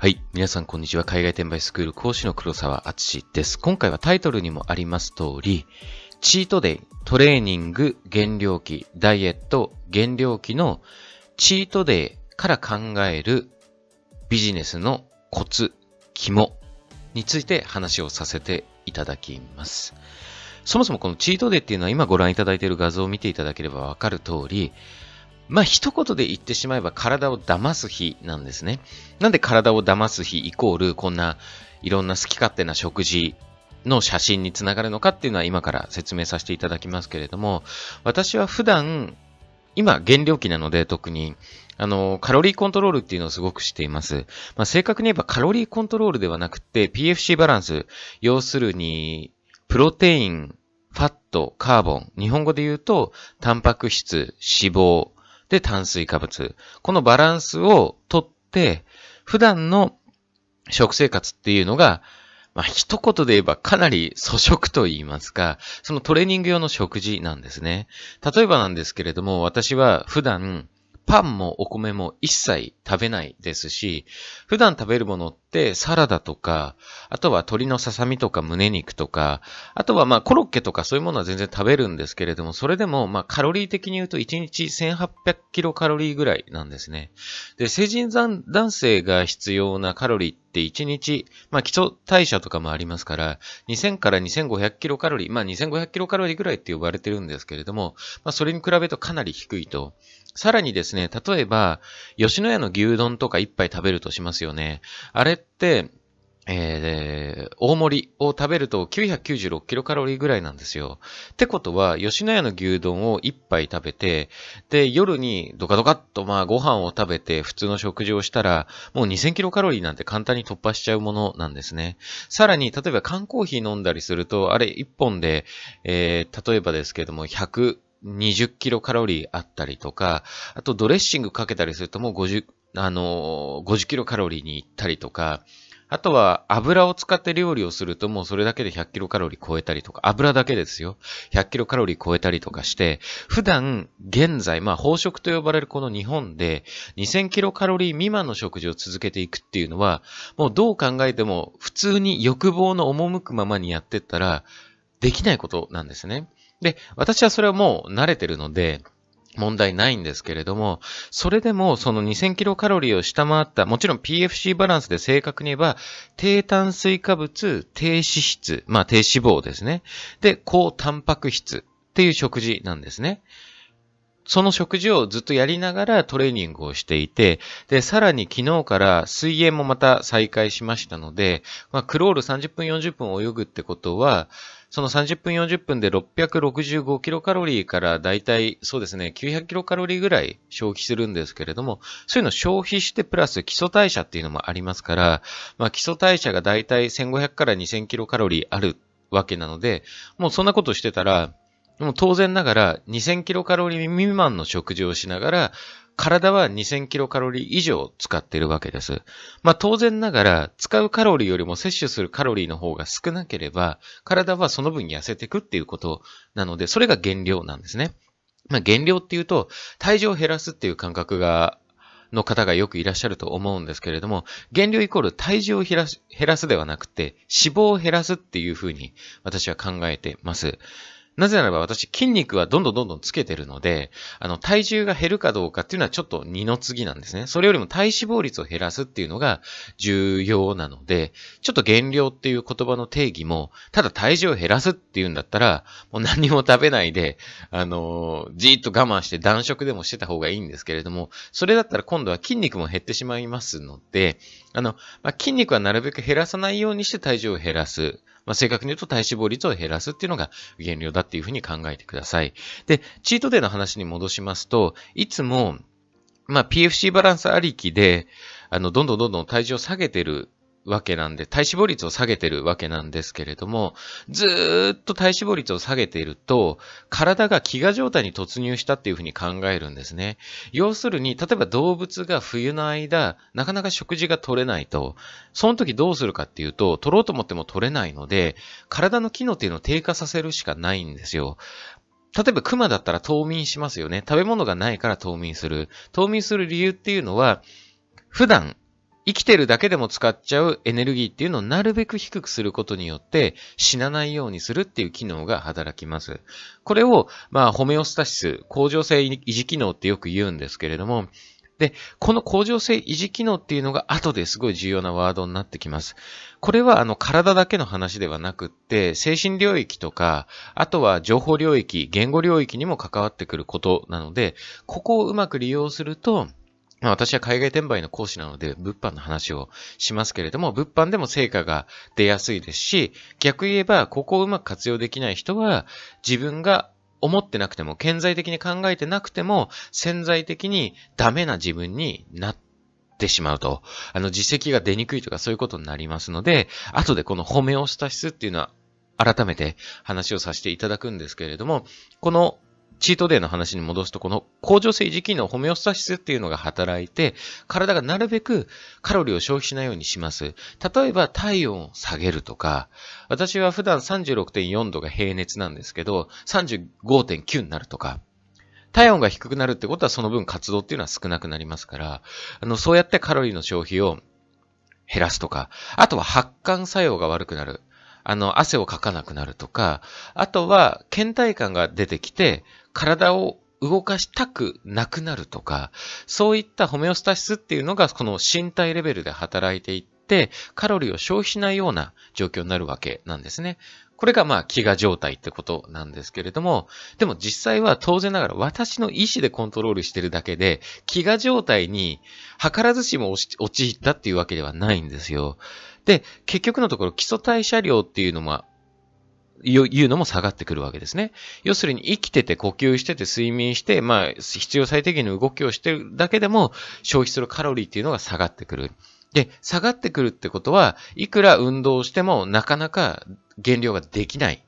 はい。皆さん、こんにちは。海外転売スクール講師の黒沢敦です。今回はタイトルにもあります通り、チートデイ、トレーニング、減量期、ダイエット、減量期のチートデイから考えるビジネスのコツ、肝について話をさせていただきます。そもそもこのチートデイっていうのは今ご覧いただいている画像を見ていただければわかる通り、まあ、一言で言ってしまえば体を騙す日なんですね。なんで体を騙す日イコールこんないろんな好き勝手な食事の写真につながるのかっていうのは今から説明させていただきますけれども、私は普段、今、減量期なので特に、あの、カロリーコントロールっていうのをすごくしています。まあ、正確に言えばカロリーコントロールではなくて PFC バランス、要するに、プロテイン、ファット、カーボン、日本語で言うと、タンパク質、脂肪、で、炭水化物。このバランスをとって、普段の食生活っていうのが、まあ、一言で言えばかなり粗食と言いますか、そのトレーニング用の食事なんですね。例えばなんですけれども、私は普段、パンもお米も一切食べないですし、普段食べるものっ、サラダとか、あとは鶏のささみとか胸肉とか、あとはまあコロッケとかそういうものは全然食べるんですけれども、それでもまあカロリー的に言うと1日1800キロカロリーぐらいなんですね。で、成人男性が必要なカロリーって1日、まあ基礎代謝とかもありますから、2000から2500キロカロリー、まあ2500キロカロリーぐらいって呼ばれてるんですけれども、まあそれに比べるとかなり低いと。さらにですね、例えば、吉野家の牛丼とか一杯食べるとしますよね。あれって、えー、大盛りを食べると996キロカロリーぐらいなんですよ。ってことは、吉野家の牛丼を1杯食べて、で、夜にドカドカっとまあご飯を食べて普通の食事をしたら、もう2000キロカロリーなんて簡単に突破しちゃうものなんですね。さらに、例えば缶コーヒー飲んだりすると、あれ1本で、えー、例えばですけども100、20キロカロリーあったりとか、あとドレッシングかけたりするともう50、あの、50キロカロリーに行ったりとか、あとは油を使って料理をするともうそれだけで100キロカロリー超えたりとか、油だけですよ。100キロカロリー超えたりとかして、普段、現在、まあ、飽食と呼ばれるこの日本で2000キロカロリー未満の食事を続けていくっていうのは、もうどう考えても普通に欲望の赴くままにやってったら、できないことなんですね。で、私はそれはもう慣れてるので、問題ないんですけれども、それでもその2000キロカロリーを下回った、もちろん PFC バランスで正確に言えば、低炭水化物、低脂質、まあ低脂肪ですね。で、高タンパク質っていう食事なんですね。その食事をずっとやりながらトレーニングをしていて、で、さらに昨日から水泳もまた再開しましたので、まあ、クロール30分40分泳ぐってことは、その30分40分で665キロカロリーからだいたいそうですね、900キロカロリーぐらい消費するんですけれども、そういうのを消費してプラス基礎代謝っていうのもありますから、まあ基礎代謝がだいたい1500から2000キロカロリーあるわけなので、もうそんなことしてたら、でも当然ながら2000キロカロリー未満の食事をしながら、体は2000キロカロリー以上使っているわけです。まあ当然ながら、使うカロリーよりも摂取するカロリーの方が少なければ、体はその分痩せていくっていうことなので、それが減量なんですね。まあ減量っていうと、体重を減らすっていう感覚が、の方がよくいらっしゃると思うんですけれども、減量イコール体重を減らす、減らすではなくて、脂肪を減らすっていうふうに私は考えてます。なぜならば私筋肉はどんどんどんどんつけてるので、あの体重が減るかどうかっていうのはちょっと二の次なんですね。それよりも体脂肪率を減らすっていうのが重要なので、ちょっと減量っていう言葉の定義も、ただ体重を減らすっていうんだったら、もう何も食べないで、あのー、じーっと我慢して断食でもしてた方がいいんですけれども、それだったら今度は筋肉も減ってしまいますので、あの、まあ、筋肉はなるべく減らさないようにして体重を減らす。まあ、正確に言うと体脂肪率を減らすっていうのが原料だっていうふうに考えてください。で、チートデーの話に戻しますと、いつも、まあ、PFC バランスありきで、あの、どんどんどんどん体重を下げてるわけなんで、体脂肪率を下げてるわけなんですけれども、ずっと体脂肪率を下げていると、体が飢餓状態に突入したっていうふうに考えるんですね。要するに、例えば動物が冬の間、なかなか食事が取れないと、その時どうするかっていうと、取ろうと思っても取れないので、体の機能っていうのを低下させるしかないんですよ。例えば熊だったら冬眠しますよね。食べ物がないから冬眠する。冬眠する理由っていうのは、普段生きてるだけでも使っちゃうエネルギーっていうのをなるべく低くすることによって死なないようにするっていう機能が働きます。これを、まあ、ホメオスタシス、向上性維持機能ってよく言うんですけれども、で、この向上性維持機能っていうのが後ですごい重要なワードになってきます。これはあの体だけの話ではなくって、精神領域とか、あとは情報領域、言語領域にも関わってくることなので、ここをうまく利用すると、私は海外転売の講師なので、物販の話をしますけれども、物販でも成果が出やすいですし、逆言えば、ここをうまく活用できない人は、自分が思ってなくても、潜在的に考えてなくても、潜在的にダメな自分になってしまうと。あの、実績が出にくいとかそういうことになりますので、後でこの褒めをした質っていうのは、改めて話をさせていただくんですけれども、このチートデイの話に戻すと、この甲状腺維持機能ホメオスタシスっていうのが働いて、体がなるべくカロリーを消費しないようにします。例えば体温を下げるとか、私は普段36.4度が平熱なんですけど、35.9になるとか、体温が低くなるってことはその分活動っていうのは少なくなりますから、あの、そうやってカロリーの消費を減らすとか、あとは発汗作用が悪くなる。あの、汗をかかなくなるとか、あとは、倦怠感が出てきて、体を動かしたくなくなるとか、そういったホメオスタシスっていうのが、この身体レベルで働いていって、カロリーを消費しないような状況になるわけなんですね。これがまあ飢餓状態ってことなんですけれども、でも実際は当然ながら私の意思でコントロールしてるだけで、飢餓状態に図らずしも陥ったっていうわけではないんですよ。で、結局のところ基礎代謝量っていうのもいうのも下がってくるわけですね。要するに生きてて呼吸してて睡眠して、まあ必要最低限の動きをしてるだけでも消費するカロリーっていうのが下がってくる。で、下がってくるってことは、いくら運動してもなかなか減量ができない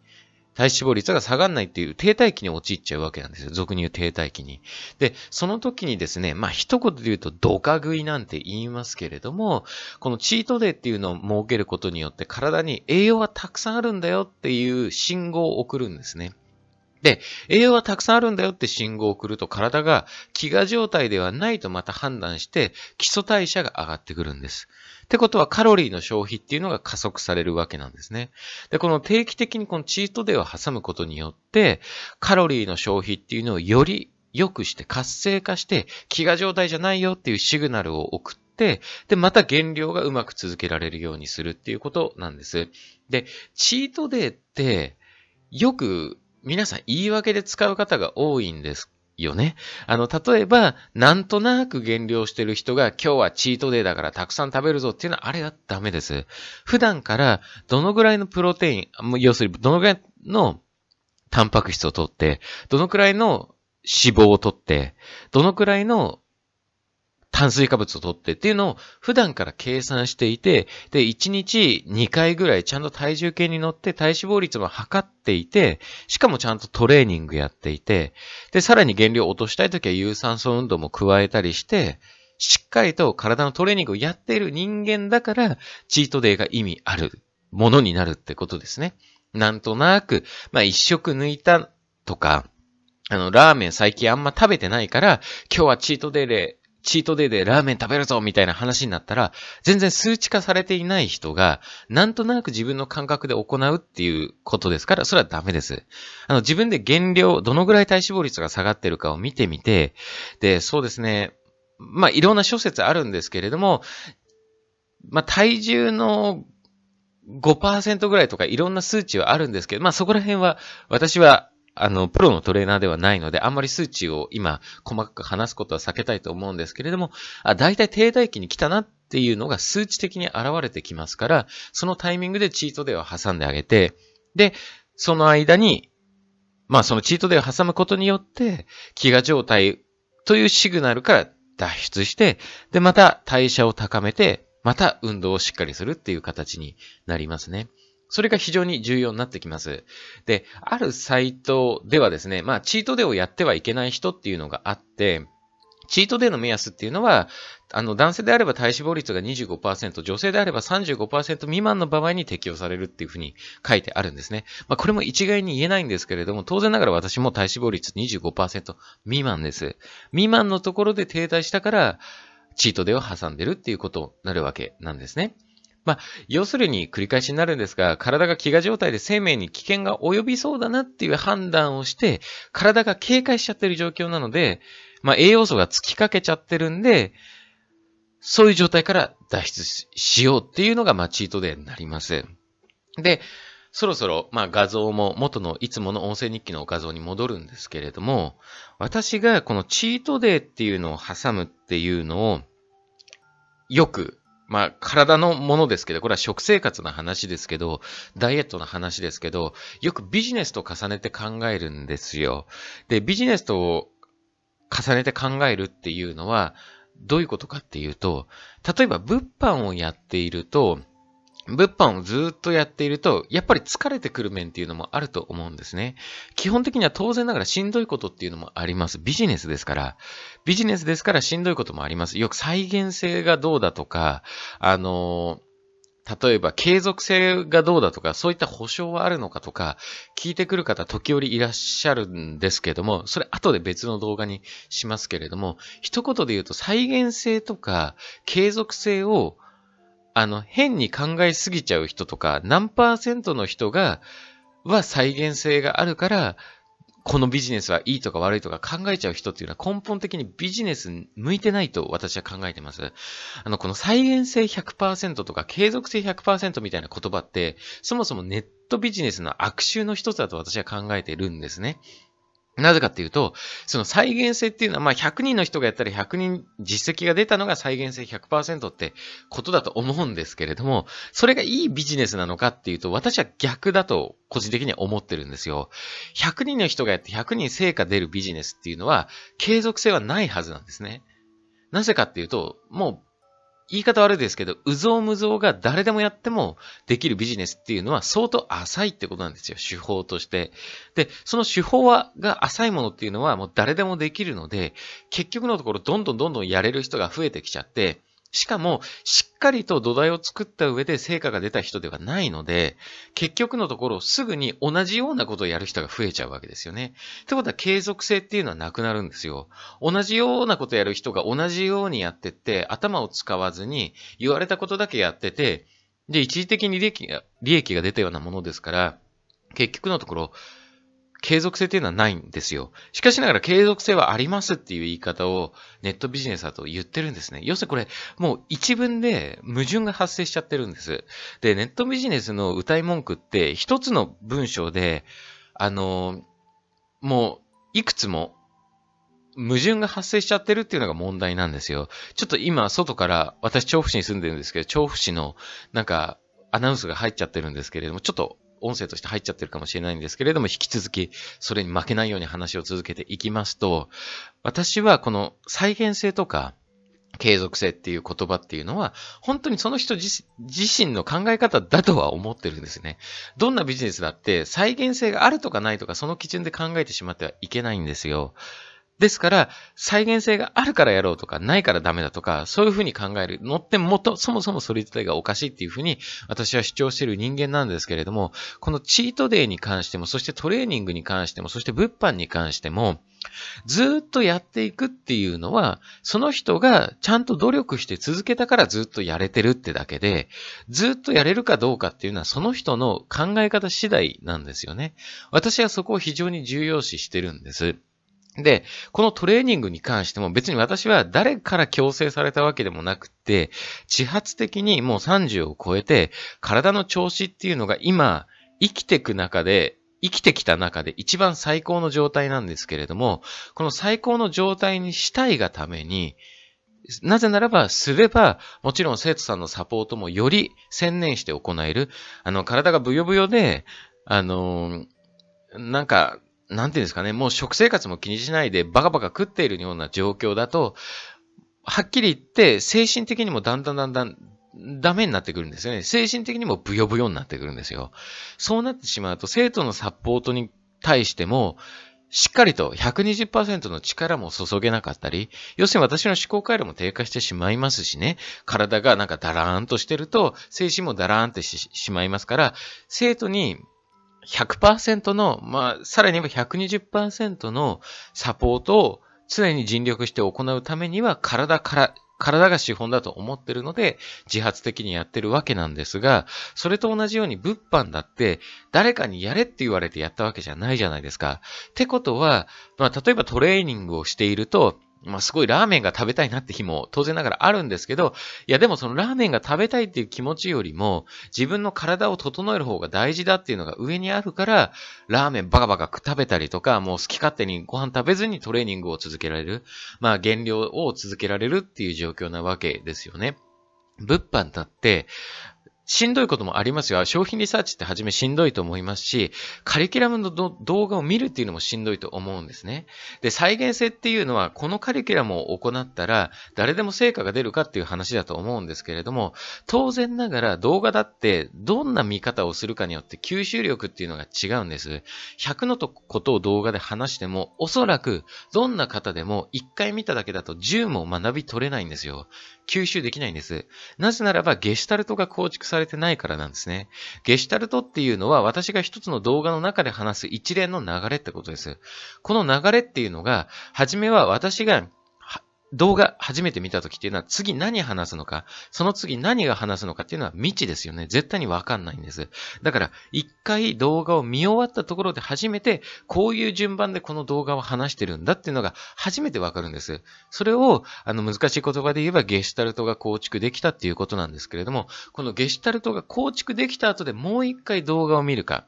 体脂肪率が下がらないっていう停滞期に陥っちゃうわけなんですよ。俗に言う停滞期に。で、その時にですね、まあ一言で言うとドカ食いなんて言いますけれども、このチートデーっていうのを設けることによって体に栄養はたくさんあるんだよっていう信号を送るんですね。で、栄養はたくさんあるんだよって信号を送ると体が飢餓状態ではないとまた判断して基礎代謝が上がってくるんです。ってことはカロリーの消費っていうのが加速されるわけなんですね。で、この定期的にこのチートデーを挟むことによってカロリーの消費っていうのをより良くして活性化して飢餓状態じゃないよっていうシグナルを送って、で、また減量がうまく続けられるようにするっていうことなんです。で、チートデーってよく皆さん言い訳で使う方が多いんですよね。あの、例えば、なんとなく減量してる人が今日はチートデイだからたくさん食べるぞっていうのはあれはダメです。普段からどのぐらいのプロテイン、要するにどのぐらいのタンパク質を取って、どのくらいの脂肪を取って、どのくらいの炭水化物を取ってっていうのを普段から計算していて、で、1日2回ぐらいちゃんと体重計に乗って体脂肪率も測っていて、しかもちゃんとトレーニングやっていて、で、さらに減量を落としたいときは有酸素運動も加えたりして、しっかりと体のトレーニングをやっている人間だから、チートデイが意味あるものになるってことですね。なんとなく、まあ一食抜いたとか、あの、ラーメン最近あんま食べてないから、今日はチートデイでチートデイでラーメン食べるぞみたいな話になったら、全然数値化されていない人が、なんとなく自分の感覚で行うっていうことですから、それはダメです。あの、自分で減量、どのぐらい体脂肪率が下がってるかを見てみて、で、そうですね、まあ、いろんな諸説あるんですけれども、まあ、体重の5%ぐらいとかいろんな数値はあるんですけど、まあ、そこら辺は私はあの、プロのトレーナーではないので、あんまり数値を今、細かく話すことは避けたいと思うんですけれども、あ、大体停滞期に来たなっていうのが数値的に現れてきますから、そのタイミングでチートデーを挟んであげて、で、その間に、まあそのチートデーを挟むことによって、飢餓状態というシグナルから脱出して、で、また代謝を高めて、また運動をしっかりするっていう形になりますね。それが非常に重要になってきます。で、あるサイトではですね、まあ、チートデーをやってはいけない人っていうのがあって、チートデーの目安っていうのは、あの、男性であれば体脂肪率が25%、女性であれば35%未満の場合に適用されるっていうふうに書いてあるんですね。まあ、これも一概に言えないんですけれども、当然ながら私も体脂肪率25%未満です。未満のところで停滞したから、チートデーを挟んでるっていうことになるわけなんですね。まあ、要するに繰り返しになるんですが、体が飢餓状態で生命に危険が及びそうだなっていう判断をして、体が警戒しちゃってる状況なので、まあ、栄養素が突きかけちゃってるんで、そういう状態から脱出しようっていうのが、まあ、チートデーになります。で、そろそろ、まあ、画像も元のいつもの音声日記の画像に戻るんですけれども、私がこのチートデーっていうのを挟むっていうのを、よくまあ、体のものですけど、これは食生活の話ですけど、ダイエットの話ですけど、よくビジネスと重ねて考えるんですよ。で、ビジネスと重ねて考えるっていうのは、どういうことかっていうと、例えば物販をやっていると、物販をずっとやっていると、やっぱり疲れてくる面っていうのもあると思うんですね。基本的には当然ながらしんどいことっていうのもあります。ビジネスですから。ビジネスですからしんどいこともあります。よく再現性がどうだとか、あの例えば継続性がどうだとか、そういった保証はあるのかとか、聞いてくる方時折いらっしゃるんですけども、それ後で別の動画にしますけれども、一言で言うと再現性とか継続性をあの、変に考えすぎちゃう人とか、何パーセントの人が、は再現性があるから、このビジネスはいいとか悪いとか考えちゃう人っていうのは根本的にビジネス向いてないと私は考えてます。あの、この再現性100%とか継続性100%みたいな言葉って、そもそもネットビジネスの悪臭の一つだと私は考えてるんですね。なぜかっていうと、その再現性っていうのは、まあ、100人の人がやったら100人実績が出たのが再現性100%ってことだと思うんですけれども、それがいいビジネスなのかっていうと、私は逆だと個人的には思ってるんですよ。100人の人がやって100人成果出るビジネスっていうのは、継続性はないはずなんですね。なぜかっていうと、もう言い方悪いですけど、うぞうむぞうが誰でもやってもできるビジネスっていうのは相当浅いってことなんですよ、手法として。で、その手法は、が浅いものっていうのはもう誰でもできるので、結局のところどんどんどんどんやれる人が増えてきちゃって、しかも、しっかりと土台を作った上で成果が出た人ではないので、結局のところすぐに同じようなことをやる人が増えちゃうわけですよね。ってことは継続性っていうのはなくなるんですよ。同じようなことをやる人が同じようにやってって、頭を使わずに言われたことだけやってて、で、一時的に利益が出たようなものですから、結局のところ、継続性っていうのはないんですよ。しかしながら継続性はありますっていう言い方をネットビジネスだと言ってるんですね。要するにこれ、もう一文で矛盾が発生しちゃってるんです。で、ネットビジネスの歌い文句って一つの文章で、あの、もういくつも矛盾が発生しちゃってるっていうのが問題なんですよ。ちょっと今、外から、私、調布市に住んでるんですけど、調布市の、なんか、アナウンスが入っちゃってるんですけれども、ちょっと音声として入っちゃってるかもしれないんですけれども、引き続き、それに負けないように話を続けていきますと、私はこの再現性とか、継続性っていう言葉っていうのは、本当にその人自身の考え方だとは思ってるんですね。どんなビジネスだって再現性があるとかないとかその基準で考えてしまってはいけないんですよ。ですから、再現性があるからやろうとか、ないからダメだとか、そういうふうに考えるのってもと、そもそもそれ自体がおかしいっていうふうに、私は主張している人間なんですけれども、このチートデイに関しても、そしてトレーニングに関しても、そして物販に関しても、ずっとやっていくっていうのは、その人がちゃんと努力して続けたからずっとやれてるってだけで、ずっとやれるかどうかっていうのはその人の考え方次第なんですよね。私はそこを非常に重要視してるんです。で、このトレーニングに関しても別に私は誰から強制されたわけでもなくて、自発的にもう30を超えて、体の調子っていうのが今、生きてく中で、生きてきた中で一番最高の状態なんですけれども、この最高の状態にしたいがために、なぜならば、すれば、もちろん生徒さんのサポートもより専念して行える。あの、体がブヨブヨで、あのなんか、なんていうんですかね、もう食生活も気にしないでバカバカ食っているような状況だと、はっきり言って精神的にもだんだんだんだんダメになってくるんですよね。精神的にもブヨブヨになってくるんですよ。そうなってしまうと生徒のサポートに対しても、しっかりと120%の力も注げなかったり、要するに私の思考回路も低下してしまいますしね、体がなんかダラーンとしてると、精神もダラーンってしまいますから、生徒に100%の、まあ、さらにば120%のサポートを常に尽力して行うためには体から、体が資本だと思ってるので、自発的にやってるわけなんですが、それと同じように物販だって、誰かにやれって言われてやったわけじゃないじゃないですか。ってことは、まあ、例えばトレーニングをしていると、まあ、すごいラーメンが食べたいなって日も当然ながらあるんですけど、いやでもそのラーメンが食べたいっていう気持ちよりも、自分の体を整える方が大事だっていうのが上にあるから、ラーメンバカバカ食べたりとか、もう好き勝手にご飯食べずにトレーニングを続けられる。まあ減量を続けられるっていう状況なわけですよね。物販だって、しんどいこともありますが、商品リサーチって初めしんどいと思いますし、カリキュラムの動画を見るっていうのもしんどいと思うんですね。で、再現性っていうのは、このカリキュラムを行ったら、誰でも成果が出るかっていう話だと思うんですけれども、当然ながら動画だって、どんな見方をするかによって吸収力っていうのが違うんです。100のことを動画で話しても、おそらく、どんな方でも、1回見ただけだと10も学び取れないんですよ。吸収できないんです。なぜならば、ゲシュタルトが構築されてないからなんですね。ゲシュタルトっていうのは私が一つの動画の中で話す一連の流れってことです。この流れっていうのが、はじめは私が動画初めて見た時っていうのは次何話すのか、その次何が話すのかっていうのは未知ですよね。絶対にわかんないんです。だから一回動画を見終わったところで初めてこういう順番でこの動画を話してるんだっていうのが初めてわかるんです。それをあの難しい言葉で言えばゲシュタルトが構築できたっていうことなんですけれども、このゲシュタルトが構築できた後でもう一回動画を見るか、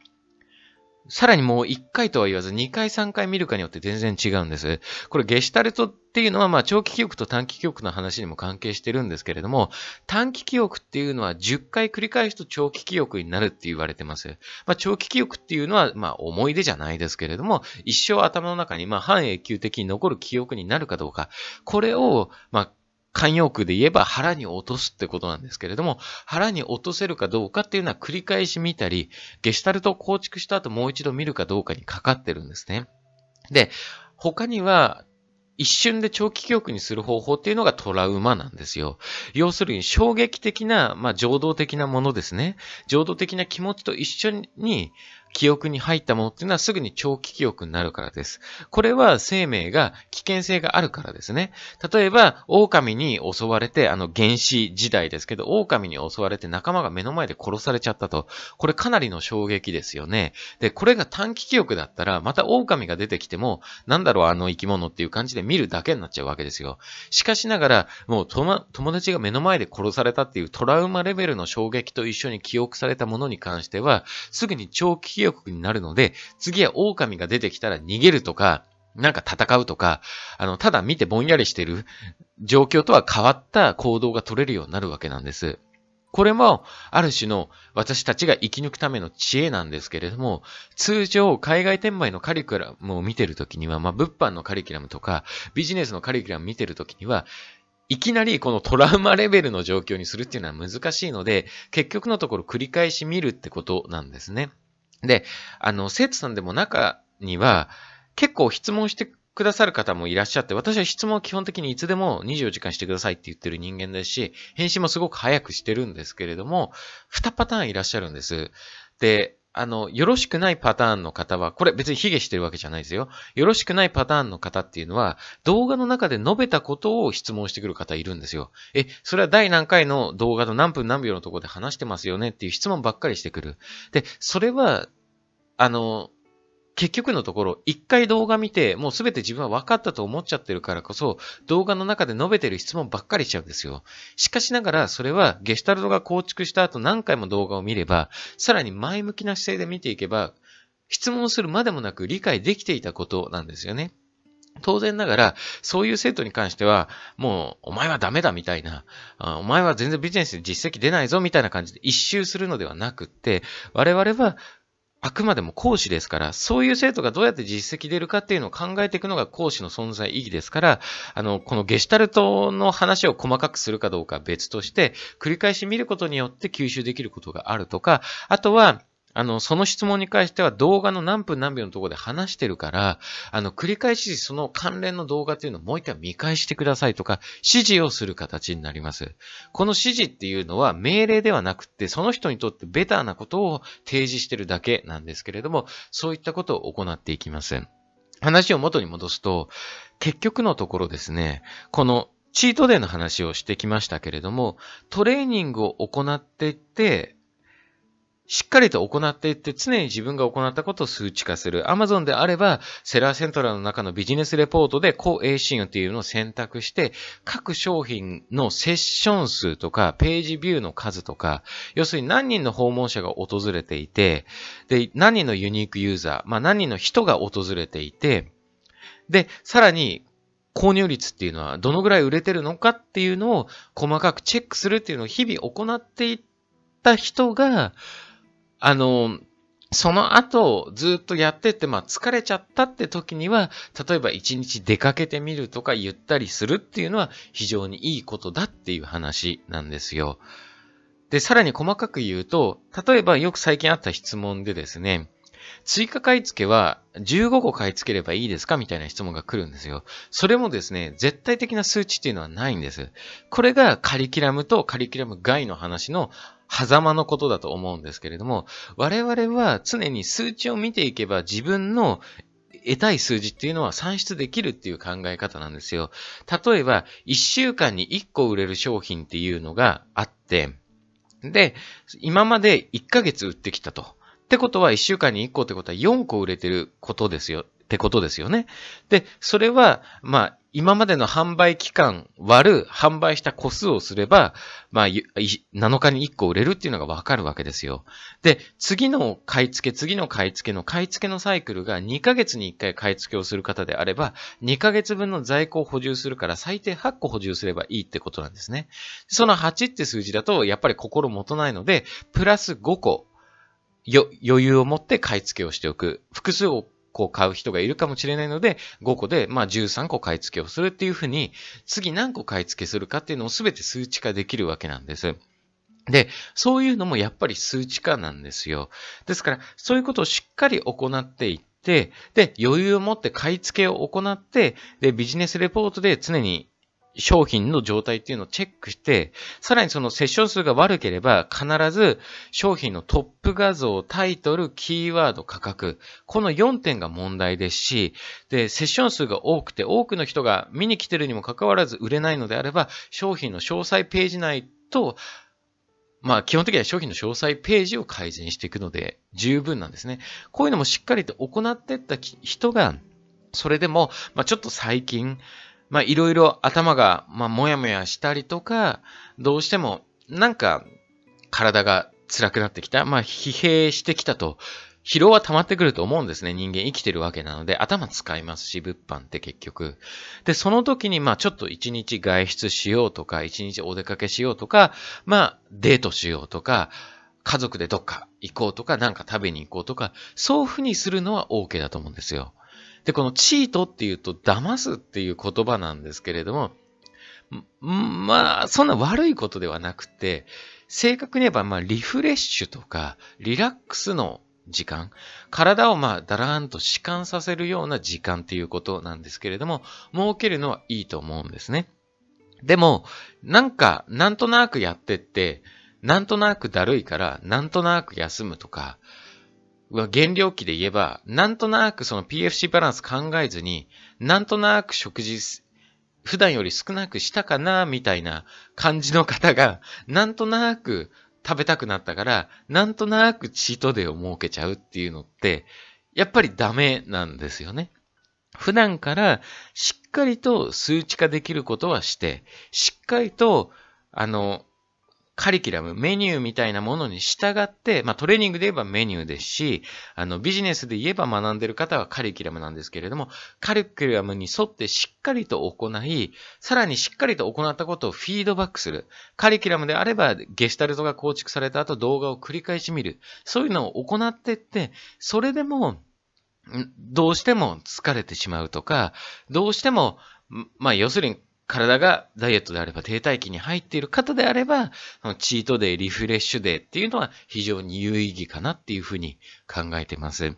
さらにもう1回とは言わず2回3回見るかによって全然違うんです。これゲシュタルトっていうのはまあ長期記憶と短期記憶の話にも関係してるんですけれども、短期記憶っていうのは10回繰り返すと長期記憶になるって言われてます。まあ長期記憶っていうのはまあ思い出じゃないですけれども、一生頭の中にまあ半永久的に残る記憶になるかどうか、これをまあ慣用句で言えば腹に落とすってことなんですけれども、腹に落とせるかどうかっていうのは繰り返し見たり、ゲシュタルトを構築した後もう一度見るかどうかにかかってるんですね。で、他には、一瞬で長期記憶にする方法っていうのがトラウマなんですよ。要するに衝撃的な、まあ、情動的なものですね。情動的な気持ちと一緒に、記憶に入ったものっていうのはすぐに長期記憶になるからです。これは生命が危険性があるからですね。例えば、狼に襲われて、あの、原始時代ですけど、狼に襲われて仲間が目の前で殺されちゃったと。これかなりの衝撃ですよね。で、これが短期記憶だったら、また狼が出てきても、なんだろうあの生き物っていう感じで見るだけになっちゃうわけですよ。しかしながら、もうと、ま、友達が目の前で殺されたっていうトラウマレベルの衝撃と一緒に記憶されたものに関しては、すぐに長期記憶予告になるので、次は狼が出てきたら逃げるとか、なんか戦うとか、あの、ただ見てぼんやりしてる状況とは変わった行動が取れるようになるわけなんです。これも、ある種の私たちが生き抜くための知恵なんですけれども、通常、海外転売のカリキュラムを見てるときには、まあ、物販のカリキュラムとか、ビジネスのカリキュラム見てるときには、いきなりこのトラウマレベルの状況にするっていうのは難しいので、結局のところ繰り返し見るってことなんですね。で、あの、生徒さんでも中には、結構質問してくださる方もいらっしゃって、私は質問を基本的にいつでも24時間してくださいって言ってる人間ですし、返信もすごく早くしてるんですけれども、2パターンいらっしゃるんです。で、あの、よろしくないパターンの方は、これ別に卑下してるわけじゃないですよ。よろしくないパターンの方っていうのは、動画の中で述べたことを質問してくる方いるんですよ。え、それは第何回の動画の何分何秒のところで話してますよねっていう質問ばっかりしてくる。で、それは、あの、結局のところ、一回動画見て、もうすべて自分は分かったと思っちゃってるからこそ、動画の中で述べてる質問ばっかりしちゃうんですよ。しかしながら、それはゲシュタルトが構築した後何回も動画を見れば、さらに前向きな姿勢で見ていけば、質問するまでもなく理解できていたことなんですよね。当然ながら、そういう生徒に関しては、もう、お前はダメだみたいな、お前は全然ビジネスで実績出ないぞみたいな感じで一周するのではなくって、我々はあくまでも講師ですから、そういう生徒がどうやって実績出るかっていうのを考えていくのが講師の存在意義ですから、あの、このゲシュタルトの話を細かくするかどうか別として、繰り返し見ることによって吸収できることがあるとか、あとは、あの、その質問に関しては動画の何分何秒のところで話してるから、あの、繰り返しその関連の動画っていうのをもう一回見返してくださいとか、指示をする形になります。この指示っていうのは命令ではなくて、その人にとってベターなことを提示してるだけなんですけれども、そういったことを行っていきます。話を元に戻すと、結局のところですね、このチートデーの話をしてきましたけれども、トレーニングを行っていって、しっかりと行っていって常に自分が行ったことを数値化する。Amazon であれば、セラーセントラルの中のビジネスレポートで、高 A 信ンっていうのを選択して、各商品のセッション数とか、ページビューの数とか、要するに何人の訪問者が訪れていて、で、何人のユニークユーザー、まあ何人の人が訪れていて、で、さらに、購入率っていうのはどのぐらい売れてるのかっていうのを細かくチェックするっていうのを日々行っていった人が、あの、その後、ずっとやってて、まあ疲れちゃったって時には、例えば一日出かけてみるとかゆったりするっていうのは非常にいいことだっていう話なんですよ。で、さらに細かく言うと、例えばよく最近あった質問でですね、追加買い付けは15個買い付ければいいですかみたいな質問が来るんですよ。それもですね、絶対的な数値っていうのはないんです。これがカリキュラムとカリキュラム外の話の狭間のことだと思うんですけれども、我々は常に数値を見ていけば自分の得たい数字っていうのは算出できるっていう考え方なんですよ。例えば、1週間に1個売れる商品っていうのがあって、で、今まで1ヶ月売ってきたと。ってことは1週間に1個ってことは4個売れてることですよ。ってことですよね。で、それは、まあ、今までの販売期間割る販売した個数をすれば、まあ、7日に1個売れるっていうのがわかるわけですよ。で、次の買い付け、次の買い付けの買い付けのサイクルが2ヶ月に1回買い付けをする方であれば、2ヶ月分の在庫を補充するから最低8個補充すればいいってことなんですね。その8って数字だと、やっぱり心もとないので、プラス5個、余裕を持って買い付けをしておく。複数を個買う人がいるかもしれないので、5個で、まあ、13個買い付けをするっていうふうに、次何個買い付けするかっていうのを全て数値化できるわけなんです。で、そういうのもやっぱり数値化なんですよ。ですから、そういうことをしっかり行っていって、で、余裕を持って買い付けを行って、で、ビジネスレポートで常に商品の状態っていうのをチェックして、さらにそのセッション数が悪ければ、必ず商品のトップ画像、タイトル、キーワード、価格、この4点が問題ですし、で、セッション数が多くて、多くの人が見に来てるにもかかわらず売れないのであれば、商品の詳細ページ内と、まあ、基本的には商品の詳細ページを改善していくので、十分なんですね。こういうのもしっかりと行っていった人が、それでも、まあ、ちょっと最近、まあいろいろ頭が、まあもやもやしたりとか、どうしても、なんか、体が辛くなってきた。まあ疲弊してきたと。疲労は溜まってくると思うんですね。人間生きてるわけなので、頭使いますし、物販って結局。で、その時に、まあちょっと一日外出しようとか、一日お出かけしようとか、まあデートしようとか、家族でどっか行こうとか、なんか食べに行こうとか、そういうふうにするのは OK だと思うんですよ。で、このチートっていうと騙すっていう言葉なんですけれども、まあ、そんな悪いことではなくて、正確に言えば、まあ、リフレッシュとか、リラックスの時間、体をまあ、だらーんと弛緩させるような時間っていうことなんですけれども、設けるのはいいと思うんですね。でも、なんか、なんとなくやってって、なんとなくだるいから、なんとなく休むとか、は減量期で言えば、なんとなくその PFC バランス考えずに、なんとなく食事、普段より少なくしたかな、みたいな感じの方が、なんとなく食べたくなったから、なんとなくチートデーを設けちゃうっていうのって、やっぱりダメなんですよね。普段からしっかりと数値化できることはして、しっかりと、あの、カリキュラム、メニューみたいなものに従って、まあトレーニングで言えばメニューですし、あのビジネスで言えば学んでる方はカリキュラムなんですけれども、カリキュラムに沿ってしっかりと行い、さらにしっかりと行ったことをフィードバックする。カリキュラムであればゲスタルトが構築された後動画を繰り返し見る。そういうのを行ってって、それでも、どうしても疲れてしまうとか、どうしても、まあ要するに体がダイエットであれば停滞期に入っている方であれば、チートデイ、リフレッシュデイっていうのは非常に有意義かなっていうふうに考えてます。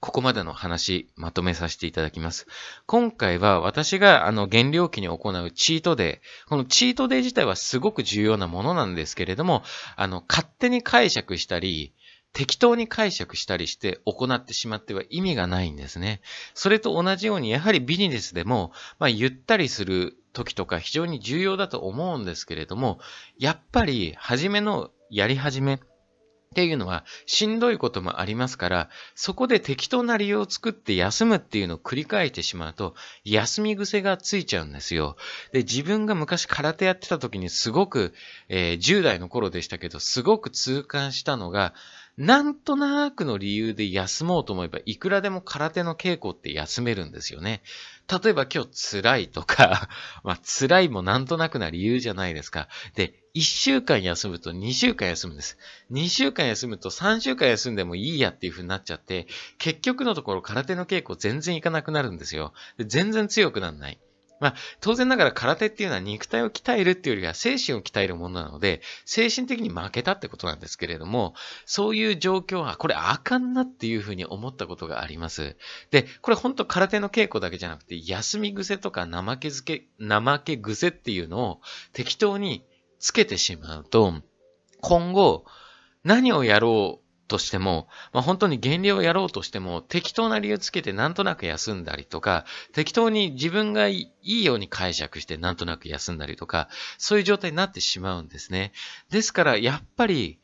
ここまでの話、まとめさせていただきます。今回は私があの減量期に行うチートデイ。このチートデイ自体はすごく重要なものなんですけれども、あの、勝手に解釈したり、適当に解釈したりして行ってしまっては意味がないんですね。それと同じように、やはりビジネスでも、まあ、ゆったりする時とか非常に重要だと思うんですけれども、やっぱり、初めのやり始め、っていうのはしんどいこともありますから、そこで適当な理由を作って休むっていうのを繰り返してしまうと、休み癖がついちゃうんですよ。で、自分が昔空手やってた時にすごく、えー、10代の頃でしたけど、すごく痛感したのが、なんとなくの理由で休もうと思えば、いくらでも空手の稽古って休めるんですよね。例えば今日辛いとか、まあ辛いもなんとなくな理由じゃないですか。で、1週間休むと2週間休むんです。2週間休むと3週間休んでもいいやっていう風になっちゃって、結局のところ空手の稽古全然いかなくなるんですよ。全然強くならない。まあ、当然ながら空手っていうのは肉体を鍛えるっていうよりは精神を鍛えるものなので、精神的に負けたってことなんですけれども、そういう状況は、これあかんなっていうふうに思ったことがあります。で、これ本当空手の稽古だけじゃなくて、休み癖とか怠けづけ、怠け癖っていうのを適当につけてしまうと、今後、何をやろうとしても、まあ、本当に減量をやろうとしても、適当な理由つけてなんとなく休んだりとか、適当に自分がいいように解釈してなんとなく休んだりとか、そういう状態になってしまうんですね。ですから、やっぱり、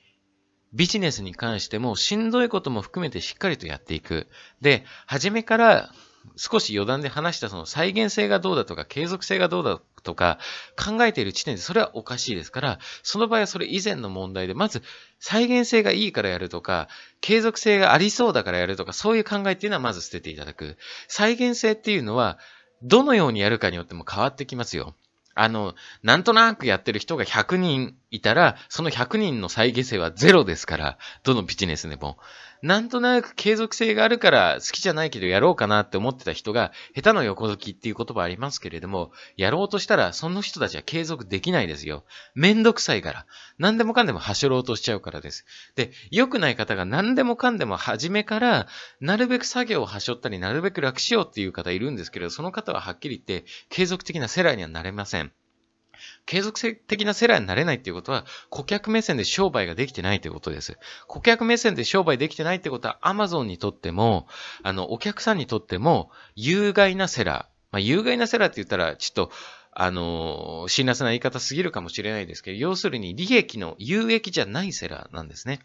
ビジネスに関しても、しんどいことも含めてしっかりとやっていく。で、初めから少し余談で話したその再現性がどうだとか、継続性がどうだとか、考えている地点でそれはおかしいですから、その場合はそれ以前の問題で、まず再現性がいいからやるとか、継続性がありそうだからやるとか、そういう考えっていうのはまず捨てていただく。再現性っていうのは、どのようにやるかによっても変わってきますよ。あの、なんとなくやってる人が100人いたら、その100人の再現性はゼロですから、どのビジネスでも。なんとなく継続性があるから好きじゃないけどやろうかなって思ってた人が、下手の横好きっていう言葉ありますけれども、やろうとしたらその人たちは継続できないですよ。めんどくさいから。何でもかんでもはしょろうとしちゃうからです。で、良くない方が何でもかんでも初めから、なるべく作業をはしょったり、なるべく楽しようっていう方いるんですけれど、その方ははっきり言って、継続的な世代にはなれません。継続的なセラーになれないっていうことは、顧客目線で商売ができてないってことです。顧客目線で商売できてないってことは、アマゾンにとっても、あの、お客さんにとっても、有害なセラー。まあ、有害なセラーって言ったら、ちょっと、あの、辛辣な言い方すぎるかもしれないですけど、要するに利益の有益じゃないセラーなんですね。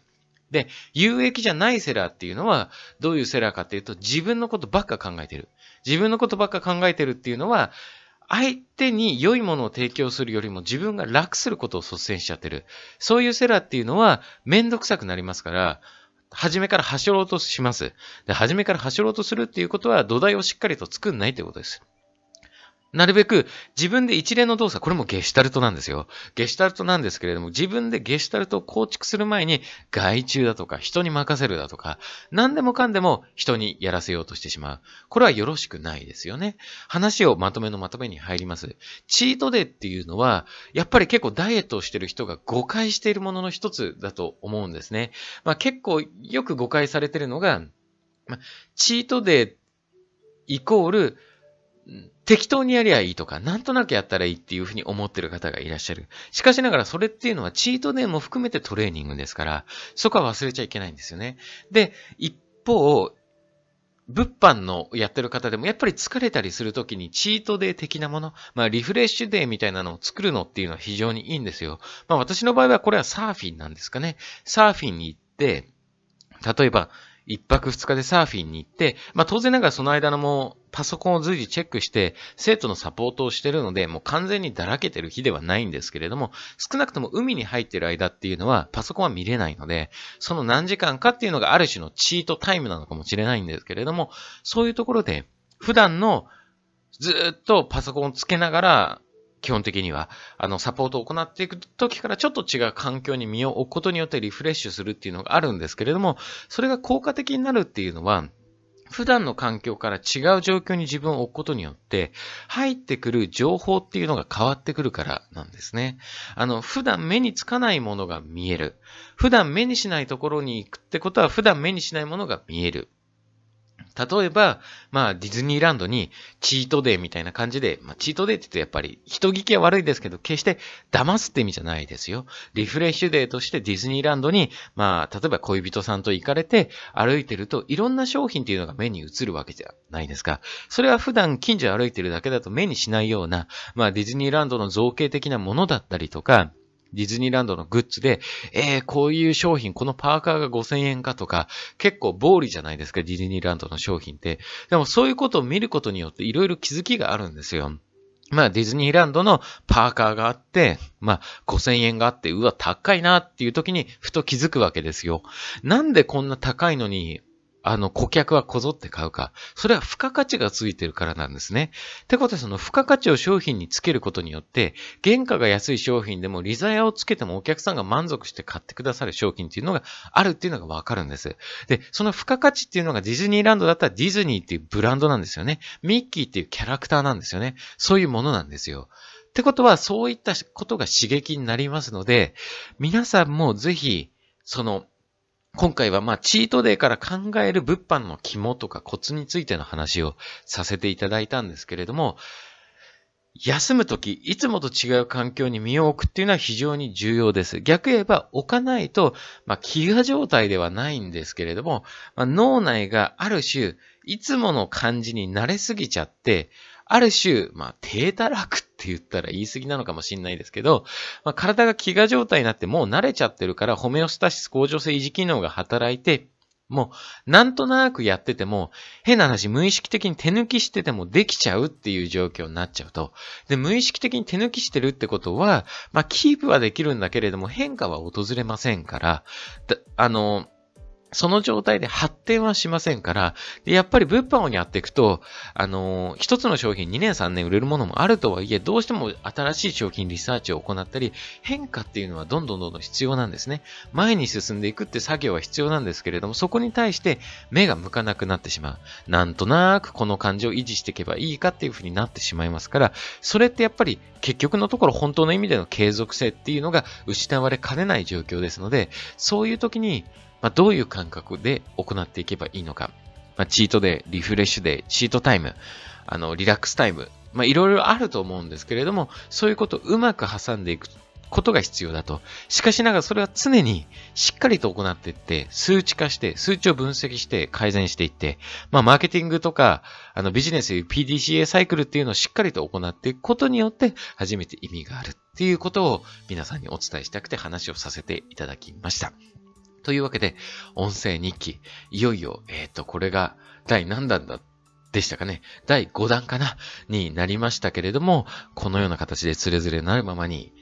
で、有益じゃないセラーっていうのは、どういうセラーかっていうと、自分のことばっか考えてる。自分のことばっか考えてるっていうのは、相手に良いものを提供するよりも自分が楽することを率先しちゃってる。そういうセラーっていうのはめんどくさくなりますから、初めから走ろうとします。で、初めから走ろうとするっていうことは土台をしっかりと作んないってことです。なるべく自分で一連の動作、これもゲシュタルトなんですよ。ゲシュタルトなんですけれども、自分でゲシュタルトを構築する前に、外注だとか、人に任せるだとか、何でもかんでも人にやらせようとしてしまう。これはよろしくないですよね。話をまとめのまとめに入ります。チートデーっていうのは、やっぱり結構ダイエットをしてる人が誤解しているものの一つだと思うんですね。まあ結構よく誤解されてるのが、チートデーイコール、適当にやりゃいいとか、なんとなくやったらいいっていうふうに思ってる方がいらっしゃる。しかしながらそれっていうのはチートデーも含めてトレーニングですから、そこは忘れちゃいけないんですよね。で、一方、物販のやってる方でもやっぱり疲れたりするときにチートデー的なもの、まあリフレッシュデーみたいなのを作るのっていうのは非常にいいんですよ。まあ私の場合はこれはサーフィンなんですかね。サーフィンに行って、例えば一泊二日でサーフィンに行って、まあ当然ながらその間のもうパソコンを随時チェックして、生徒のサポートをしてるので、もう完全にだらけてる日ではないんですけれども、少なくとも海に入ってる間っていうのは、パソコンは見れないので、その何時間かっていうのがある種のチートタイムなのかもしれないんですけれども、そういうところで、普段のずっとパソコンをつけながら、基本的には、あの、サポートを行っていく時からちょっと違う環境に身を置くことによってリフレッシュするっていうのがあるんですけれども、それが効果的になるっていうのは、普段の環境から違う状況に自分を置くことによって、入ってくる情報っていうのが変わってくるからなんですね。あの、普段目につかないものが見える。普段目にしないところに行くってことは、普段目にしないものが見える。例えば、まあ、ディズニーランドにチートデーみたいな感じで、まあ、チートデーって言うとやっぱり人聞きは悪いですけど、決して騙すって意味じゃないですよ。リフレッシュデーとしてディズニーランドに、まあ、例えば恋人さんと行かれて歩いてると、いろんな商品っていうのが目に映るわけじゃないですか。それは普段近所歩いてるだけだと目にしないような、まあ、ディズニーランドの造形的なものだったりとか、ディズニーランドのグッズで、えー、こういう商品、このパーカーが5000円かとか、結構暴利じゃないですか、ディズニーランドの商品って。でもそういうことを見ることによっていろいろ気づきがあるんですよ。まあディズニーランドのパーカーがあって、まあ5000円があって、うわ、高いなっていう時にふと気づくわけですよ。なんでこんな高いのにあの、顧客はこぞって買うか。それは付加価値がついてるからなんですね。ってことはその付加価値を商品につけることによって、原価が安い商品でも利ザヤをつけてもお客さんが満足して買ってくださる商品っていうのがあるっていうのがわかるんです。で、その付加価値っていうのがディズニーランドだったらディズニーっていうブランドなんですよね。ミッキーっていうキャラクターなんですよね。そういうものなんですよ。ってことはそういったことが刺激になりますので、皆さんもぜひ、その、今回はまあチートデーから考える物販の肝とかコツについての話をさせていただいたんですけれども、休むとき、いつもと違う環境に身を置くっていうのは非常に重要です。逆言えば置かないと、まあ、飢餓状態ではないんですけれども、まあ、脳内がある種、いつもの感じに慣れすぎちゃって、ある種、まあ、低たらくって言ったら言い過ぎなのかもしれないですけど、まあ、体が飢餓状態になってもう慣れちゃってるから、ホメオスタシス向上性維持機能が働いて、もう、なんとなくやってても、変な話、無意識的に手抜きしててもできちゃうっていう状況になっちゃうと。で、無意識的に手抜きしてるってことは、まあ、キープはできるんだけれども、変化は訪れませんから、あの、その状態で発展はしませんから、でやっぱり物販をやっていくと、あのー、一つの商品2年3年売れるものもあるとはいえ、どうしても新しい商品リサーチを行ったり、変化っていうのはどんどんどんどん必要なんですね。前に進んでいくって作業は必要なんですけれども、そこに対して目が向かなくなってしまう。なんとなくこの感じを維持していけばいいかっていうふうになってしまいますから、それってやっぱり結局のところ本当の意味での継続性っていうのが失われかねない状況ですので、そういう時に、まあ、どういう感覚で行っていけばいいのか。まあ、チートデリフレッシュデチートタイム、あの、リラックスタイム、まあ、いろいろあると思うんですけれども、そういうことをうまく挟んでいくことが必要だと。しかしながらそれは常にしっかりと行っていって、数値化して、数値を分析して改善していって、まあ、マーケティングとか、あの、ビジネス PDCA サイクルっていうのをしっかりと行っていくことによって、初めて意味があるっていうことを皆さんにお伝えしたくて話をさせていただきました。というわけで、音声日記、いよいよ、えっ、ー、と、これが第何弾だでしたかね。第5弾かなになりましたけれども、このような形でつれづれなるままに、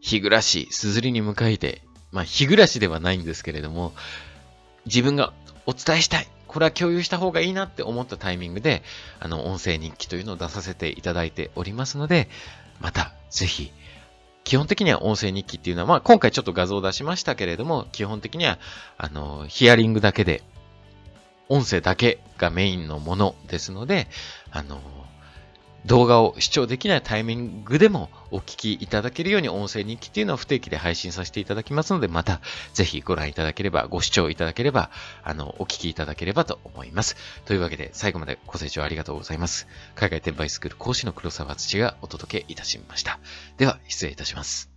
日暮らし、すずりに向かいて、まあ、日暮らしではないんですけれども、自分がお伝えしたい。これは共有した方がいいなって思ったタイミングで、あの、音声日記というのを出させていただいておりますので、また、ぜひ、基本的には音声日記っていうのは、まあ、今回ちょっと画像を出しましたけれども、基本的には、あの、ヒアリングだけで、音声だけがメインのものですので、あの、動画を視聴できないタイミングでもお聞きいただけるように音声日記っていうのは不定期で配信させていただきますので、またぜひご覧いただければ、ご視聴いただければ、あの、お聞きいただければと思います。というわけで、最後までご清聴ありがとうございます。海外転売スクール講師の黒沢土がお届けいたしました。では、失礼いたします。